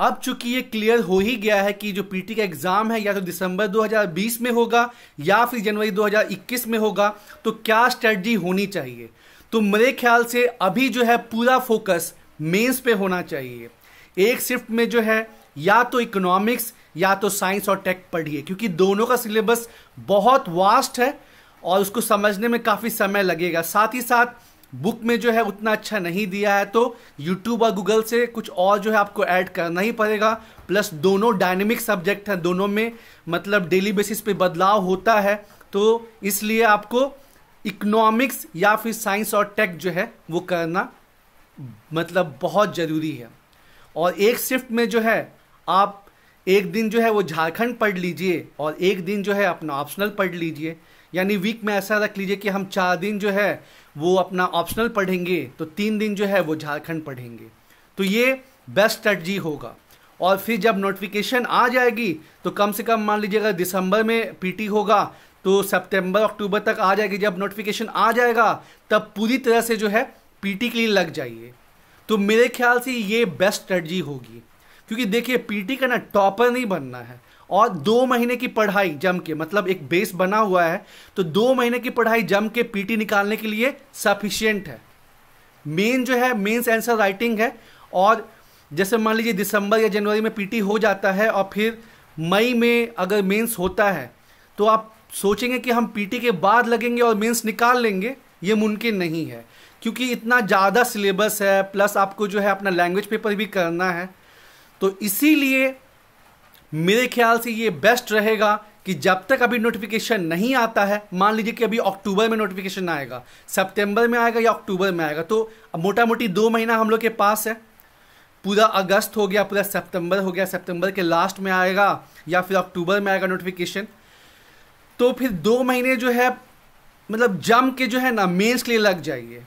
अब चूंकि ये क्लियर हो ही गया है कि जो पीटी का एग्ज़ाम है या तो दिसंबर 2020 में होगा या फिर जनवरी 2021 में होगा तो क्या स्ट्रेटजी होनी चाहिए तो मेरे ख्याल से अभी जो है पूरा फोकस मेंस पे होना चाहिए एक शिफ्ट में जो है या तो इकोनॉमिक्स या तो साइंस और टेक पढ़िए क्योंकि दोनों का सिलेबस बहुत वास्ट है और उसको समझने में काफ़ी समय लगेगा साथ ही साथ बुक में जो है उतना अच्छा नहीं दिया है तो यूट्यूब और गूगल से कुछ और जो है आपको ऐड करना ही पड़ेगा प्लस दोनों डायनेमिक सब्जेक्ट हैं दोनों में मतलब डेली बेसिस पे बदलाव होता है तो इसलिए आपको इकोनॉमिक्स या फिर साइंस और टेक जो है वो करना मतलब बहुत ज़रूरी है और एक शिफ्ट में जो है आप एक दिन जो है वो झारखंड पढ़ लीजिए और एक दिन जो है अपना ऑप्शनल पढ़ लीजिए यानी वीक में ऐसा रख लीजिए कि हम चार दिन जो है वो अपना ऑप्शनल पढ़ेंगे तो तीन दिन जो है वो झारखंड पढ़ेंगे तो ये बेस्ट स्ट्रेटजी होगा और फिर जब नोटिफिकेशन आ जाएगी तो कम से कम मान लीजिएगा दिसंबर में पीटी होगा तो सितंबर अक्टूबर तक आ जाएगी जब नोटिफिकेशन आ जाएगा तब पूरी तरह से जो है पीटी के लिए लग जाइए तो मेरे ख्याल से ये बेस्ट स्ट्रेटजी होगी क्योंकि देखिए पीटी का ना टॉपर नहीं बनना है और दो महीने की पढ़ाई जम के मतलब एक बेस बना हुआ है तो दो महीने की पढ़ाई जम के पीटी निकालने के लिए सफिशियंट है मेन जो है मेन्स आंसर राइटिंग है और जैसे मान लीजिए दिसंबर या जनवरी में पीटी हो जाता है और फिर मई में अगर मेंस होता है तो आप सोचेंगे कि हम पीटी के बाद लगेंगे और मेंस निकाल लेंगे ये मुमकिन नहीं है क्योंकि इतना ज़्यादा सिलेबस है प्लस आपको जो है अपना लैंग्वेज पेपर भी करना है तो इसीलिए मेरे ख्याल से ये बेस्ट रहेगा कि जब तक अभी नोटिफिकेशन नहीं आता है मान लीजिए कि अभी अक्टूबर में नोटिफिकेशन आएगा सितंबर में आएगा या अक्टूबर में आएगा तो मोटा मोटी दो महीना हम लोग के पास है पूरा अगस्त हो गया पूरा सितंबर हो गया सितंबर के लास्ट में आएगा या फिर अक्टूबर में आएगा नोटिफिकेशन तो फिर दो महीने जो है मतलब जम के जो है ना मेंस के लिए लग जाइए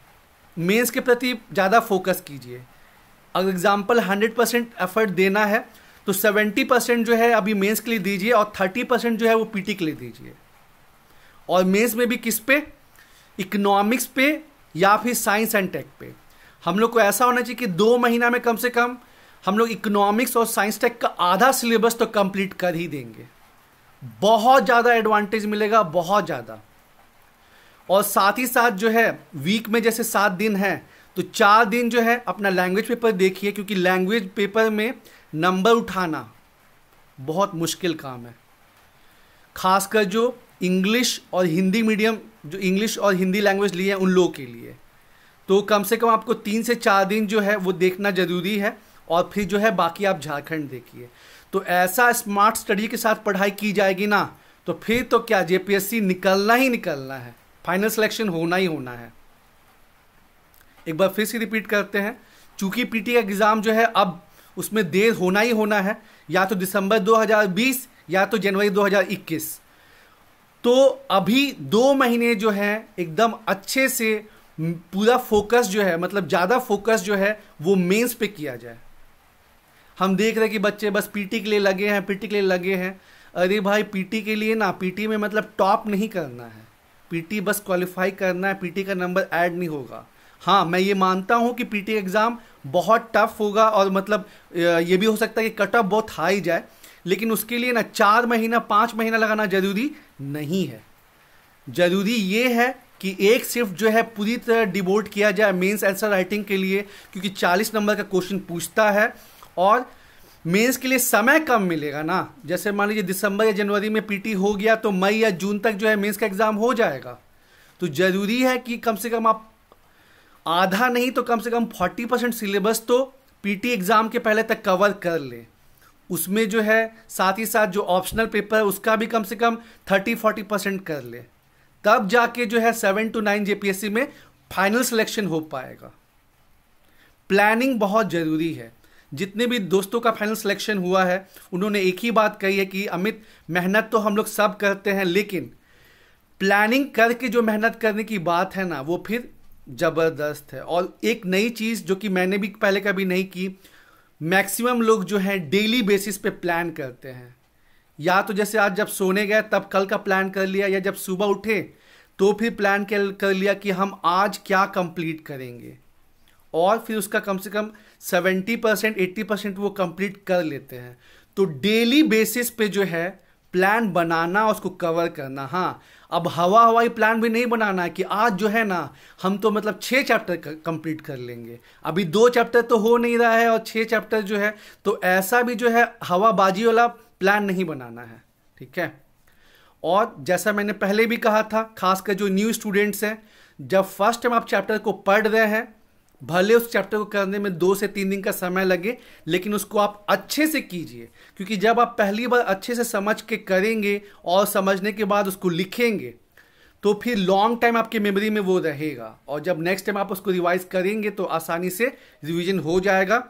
मेंस के प्रति ज़्यादा फोकस कीजिए अगर एग्ज़ाम्पल हंड्रेड परसेंट एफर्ट देना है तो 70 परसेंट जो है अभी मेंस के लिए दीजिए और 30 परसेंट जो है वो पीटी के लिए दीजिए और मेंस में भी किस पे इकोनॉमिक्स पे या फिर साइंस एंड टेक पे हम लोग को ऐसा होना चाहिए कि दो महीना में कम से कम हम लोग इकोनॉमिक्स और साइंस टेक का आधा सिलेबस तो कंप्लीट कर ही देंगे बहुत ज़्यादा एडवांटेज मिलेगा बहुत ज़्यादा और साथ ही साथ जो है वीक में जैसे सात दिन हैं तो चार दिन जो है अपना लैंग्वेज पेपर देखिए क्योंकि लैंग्वेज पेपर में नंबर उठाना बहुत मुश्किल काम है खासकर जो इंग्लिश और हिंदी मीडियम जो इंग्लिश और हिंदी लैंग्वेज लिए हैं उन लोगों के लिए तो कम से कम आपको तीन से चार दिन जो है वो देखना ज़रूरी है और फिर जो है बाकी आप झारखंड देखिए तो ऐसा स्मार्ट स्टडी के साथ पढ़ाई की जाएगी ना तो फिर तो क्या जेपीएससी निकलना ही निकलना है फाइनल सिलेक्शन होना ही होना है एक बार फिर से रिपीट करते हैं चूंकि पीटी का एग्ज़ाम जो है अब उसमें देर होना ही होना है या तो दिसंबर 2020 या तो जनवरी 2021 तो अभी दो महीने जो है एकदम अच्छे से पूरा फोकस जो है मतलब ज़्यादा फोकस जो है वो मेंस पे किया जाए हम देख रहे हैं कि बच्चे बस पीटी के लिए लगे हैं पीटी के लिए लगे हैं अरे भाई पीटी के लिए ना पीटी में मतलब टॉप नहीं करना है पीटी बस क्वालिफाई करना है पीटी का नंबर ऐड नहीं होगा हाँ मैं ये मानता हूँ कि पीटी एग्ज़ाम बहुत टफ होगा और मतलब ये भी हो सकता है कि कट ऑफ बहुत हाई जाए लेकिन उसके लिए ना चार महीना पाँच महीना लगाना ज़रूरी नहीं है ज़रूरी ये है कि एक शिफ्ट जो है पूरी तरह डिबोट किया जाए मेंस आंसर राइटिंग के लिए क्योंकि 40 नंबर का क्वेश्चन पूछता है और मेंस के लिए समय कम मिलेगा ना जैसे मान लीजिए दिसंबर या जनवरी में पीटी हो गया तो मई या जून तक जो है मेंस का एग्ज़ाम हो जाएगा तो ज़रूरी है कि कम से कम आप आधा नहीं तो कम से कम फोर्टी परसेंट सिलेबस तो पीटी एग्ज़ाम के पहले तक कवर कर ले उसमें जो है साथ ही साथ जो ऑप्शनल पेपर है उसका भी कम से कम थर्टी फोर्टी परसेंट कर लें तब जाके जो है सेवन टू नाइन जेपीएससी में फाइनल सिलेक्शन हो पाएगा प्लानिंग बहुत ज़रूरी है जितने भी दोस्तों का फाइनल सिलेक्शन हुआ है उन्होंने एक ही बात कही है कि अमित मेहनत तो हम लोग सब करते हैं लेकिन प्लानिंग करके जो मेहनत करने की बात है ना वो फिर ज़बरदस्त है और एक नई चीज़ जो कि मैंने भी पहले कभी नहीं की मैक्सिमम लोग जो है डेली बेसिस पे प्लान करते हैं या तो जैसे आज जब सोने गए तब कल का प्लान कर लिया या जब सुबह उठे तो फिर प्लान कर लिया कि हम आज क्या कंप्लीट करेंगे और फिर उसका कम से कम सेवेंटी परसेंट एट्टी परसेंट वो कंप्लीट कर लेते हैं तो डेली बेसिस पे जो है प्लान बनाना उसको कवर करना हाँ अब हवा हवाई प्लान भी नहीं बनाना है कि आज जो है ना हम तो मतलब छः चैप्टर कंप्लीट कर लेंगे अभी दो चैप्टर तो हो नहीं रहा है और छः चैप्टर जो है तो ऐसा भी जो है हवाबाजी वाला प्लान नहीं बनाना है ठीक है और जैसा मैंने पहले भी कहा था खासकर जो न्यू स्टूडेंट्स हैं जब फर्स्ट टाइम आप चैप्टर को पढ़ रहे हैं भले उस चैप्टर को करने में दो से तीन दिन का समय लगे लेकिन उसको आप अच्छे से कीजिए क्योंकि जब आप पहली बार अच्छे से समझ के करेंगे और समझने के बाद उसको लिखेंगे तो फिर लॉन्ग टाइम आपके मेमोरी में वो रहेगा और जब नेक्स्ट टाइम आप उसको रिवाइज करेंगे तो आसानी से रिविजन हो जाएगा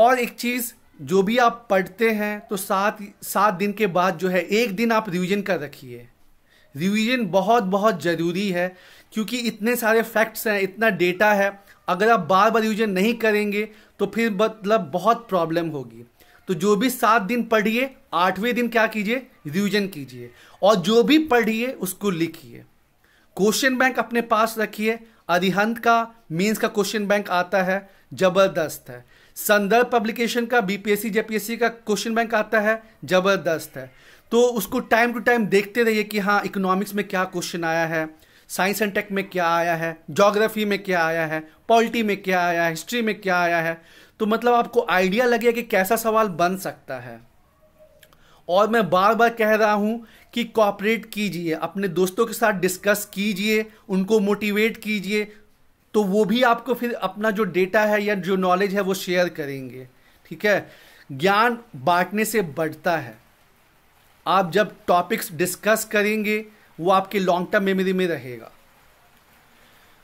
और एक चीज़ जो भी आप पढ़ते हैं तो सात सात दिन के बाद जो है एक दिन आप रिविजन कर रखिए रिवीजन बहुत बहुत ज़रूरी है क्योंकि इतने सारे फैक्ट्स हैं इतना डेटा है अगर आप बार बार रिवीजन नहीं करेंगे तो फिर मतलब बहुत प्रॉब्लम होगी तो जो भी सात दिन पढ़िए आठवें दिन क्या कीजिए रिवीजन कीजिए और जो भी पढ़िए उसको लिखिए क्वेश्चन बैंक अपने पास रखिए अरिहंत का मीन्स का क्वेश्चन बैंक आता है जबरदस्त है संदर्भ पब्लिकेशन का बीपीएससी जेपीएससी का क्वेश्चन बैंक आता है जबरदस्त है तो उसको टाइम टू टाइम देखते रहिए कि हाँ इकोनॉमिक्स में क्या क्वेश्चन आया है साइंस एंड टेक में क्या आया है जोग्राफी में क्या आया है पॉलिटी में क्या आया है हिस्ट्री में क्या आया है तो मतलब आपको आइडिया लगे कि कैसा सवाल बन सकता है और मैं बार बार कह रहा हूँ कि कॉपरेट कीजिए अपने दोस्तों के साथ डिस्कस कीजिए उनको मोटिवेट कीजिए तो वो भी आपको फिर अपना जो डेटा है या जो नॉलेज है वो शेयर करेंगे ठीक है ज्ञान बांटने से बढ़ता है आप जब टॉपिक्स डिस्कस करेंगे वो आपके लॉन्ग टर्म मेमोरी में रहेगा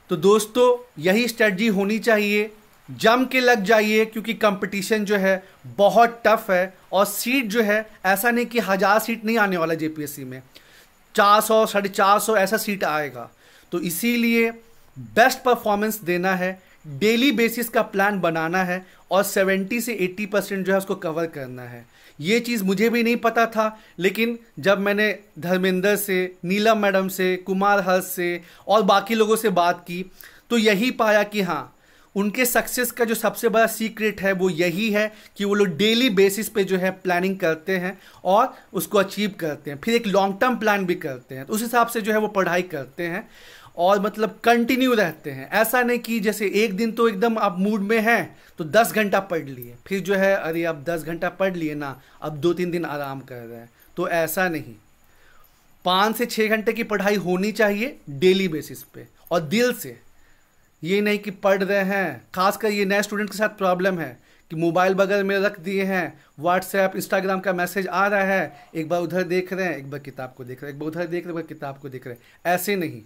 तो दोस्तों यही स्ट्रेटजी होनी चाहिए जम के लग जाइए क्योंकि कंपटीशन जो है बहुत टफ है और सीट जो है ऐसा नहीं कि हज़ार सीट नहीं आने वाला जेपीएससी में चार सौ साढ़े चार सौ ऐसा सीट आएगा तो इसीलिए बेस्ट परफॉर्मेंस देना है डेली बेसिस का प्लान बनाना है और 70 से 80 परसेंट जो है उसको कवर करना है ये चीज़ मुझे भी नहीं पता था लेकिन जब मैंने धर्मेंद्र से नीलम मैडम से कुमार हर्ष से और बाकी लोगों से बात की तो यही पाया कि हाँ उनके सक्सेस का जो सबसे बड़ा सीक्रेट है वो यही है कि वो लोग डेली बेसिस पे जो है प्लानिंग करते हैं और उसको अचीव करते हैं फिर एक लॉन्ग टर्म प्लान भी करते हैं तो उस हिसाब से जो है वो पढ़ाई करते हैं और मतलब कंटिन्यू रहते हैं ऐसा नहीं कि जैसे एक दिन तो एकदम आप मूड में हैं तो दस घंटा पढ़ लिए फिर जो है अरे अब दस घंटा पढ़ लिए ना अब दो तीन दिन आराम कर रहे हैं तो ऐसा नहीं पाँच से छः घंटे की पढ़ाई होनी चाहिए डेली बेसिस पे और दिल से ये नहीं कि पढ़ रहे हैं खासकर ये नए स्टूडेंट के साथ प्रॉब्लम है कि मोबाइल बगल में रख दिए हैं व्हाट्सएप इंस्टाग्राम का मैसेज आ रहा है एक बार उधर देख रहे हैं एक बार किताब को देख रहे हैं एक बार उधर देख रहे हैं एक बार किताब को देख रहे हैं ऐसे नहीं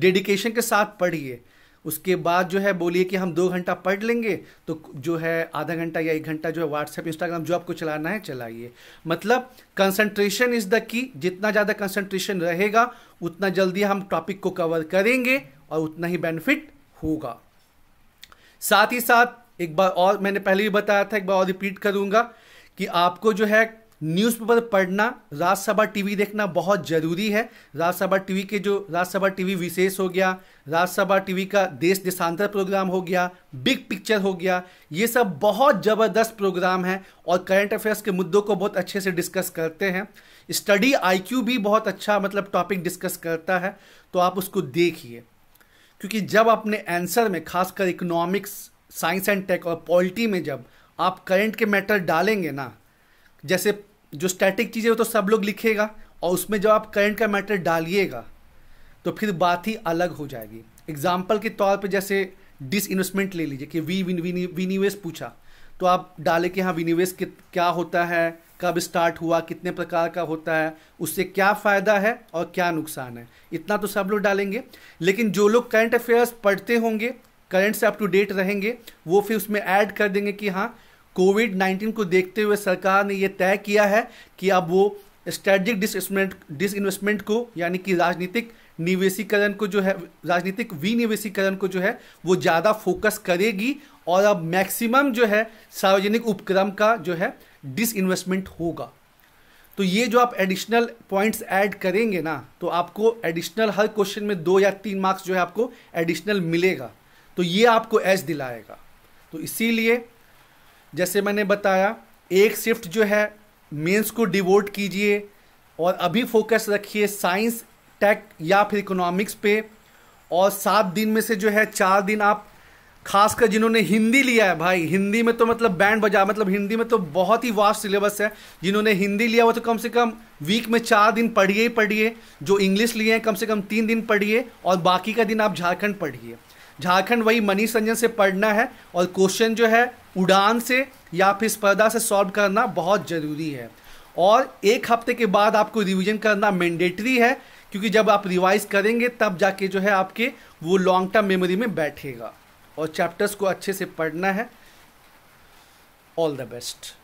डेडिकेशन के साथ पढ़िए उसके बाद जो है बोलिए कि हम दो घंटा पढ़ लेंगे तो जो है आधा घंटा या एक घंटा जो है व्हाट्सएप इंस्टाग्राम जो आपको चलाना है चलाइए मतलब कंसंट्रेशन इज़ द की जितना ज़्यादा कंसंट्रेशन रहेगा उतना जल्दी हम टॉपिक को कवर करेंगे और उतना ही बेनिफिट होगा साथ ही साथ एक बार और मैंने पहले भी बताया था एक बार और रिपीट करूँगा कि आपको जो है न्यूज़पेपर पढ़ना राज्यसभा टीवी देखना बहुत ज़रूरी है राज्यसभा टीवी के जो राज्यसभा टीवी विशेष हो गया राज्यसभा टीवी का देश देशांतर प्रोग्राम हो गया बिग पिक्चर हो गया ये सब बहुत ज़बरदस्त प्रोग्राम है और करंट अफेयर्स के मुद्दों को बहुत अच्छे से डिस्कस करते हैं स्टडी आईक्यू भी बहुत अच्छा मतलब टॉपिक डिस्कस करता है तो आप उसको देखिए क्योंकि जब अपने आंसर में खासकर इकोनॉमिक्स साइंस एंड टेक और पॉलिटी में जब आप करंट के मैटर डालेंगे ना जैसे जो स्टैटिक चीज़ें वो तो सब लोग लिखेगा और उसमें जब आप करंट का मैटर डालिएगा तो फिर बात ही अलग हो जाएगी एग्जाम्पल के तौर पर जैसे डिस इन्वेस्टमेंट ले लीजिए कि वी विनिवेश पूछा तो आप डाले कि हाँ विनिवेश क्या होता है कब स्टार्ट हुआ कितने प्रकार का होता है उससे क्या फ़ायदा है और क्या नुकसान है इतना तो सब लोग डालेंगे लेकिन जो लोग करंट अफेयर्स पढ़ते होंगे करंट से अप टू डेट रहेंगे वो फिर उसमें ऐड कर देंगे कि हाँ कोविड 19 को देखते हुए सरकार ने यह तय किया है कि अब वो स्ट्रेटजिक डिसइन्वेस्टमेंट डिसइन्वेस्टमेंट को यानी कि राजनीतिक निवेशीकरण को जो है राजनीतिक विनिवेशीकरण को जो है वो ज़्यादा फोकस करेगी और अब मैक्सिमम जो है सार्वजनिक उपक्रम का जो है डिसइन्वेस्टमेंट होगा तो ये जो आप एडिशनल पॉइंट्स ऐड करेंगे ना तो आपको एडिशनल हर क्वेश्चन में दो या तीन मार्क्स जो है आपको एडिशनल मिलेगा तो ये आपको एज दिलाएगा तो इसीलिए जैसे मैंने बताया एक शिफ्ट जो है मेंस को डिवोट कीजिए और अभी फोकस रखिए साइंस टेक या फिर इकोनॉमिक्स पे और सात दिन में से जो है चार दिन आप खासकर जिन्होंने हिंदी लिया है भाई हिंदी में तो मतलब बैंड बजा मतलब हिंदी में तो बहुत ही वास्ट सिलेबस है जिन्होंने हिंदी लिया वो तो कम से कम वीक में चार दिन पढ़िए ही पढ़िए जो इंग्लिश लिए हैं कम से कम तीन दिन पढ़िए और बाकी का दिन आप झारखंड पढ़िए झारखंड वही मनीष रंजन से पढ़ना है और क्वेश्चन जो है उड़ान से या फिर स्पर्धा से सॉल्व करना बहुत ज़रूरी है और एक हफ्ते के बाद आपको रिवीजन करना मैंडेटरी है क्योंकि जब आप रिवाइज करेंगे तब जाके जो है आपके वो लॉन्ग टर्म मेमोरी में बैठेगा और चैप्टर्स को अच्छे से पढ़ना है ऑल द बेस्ट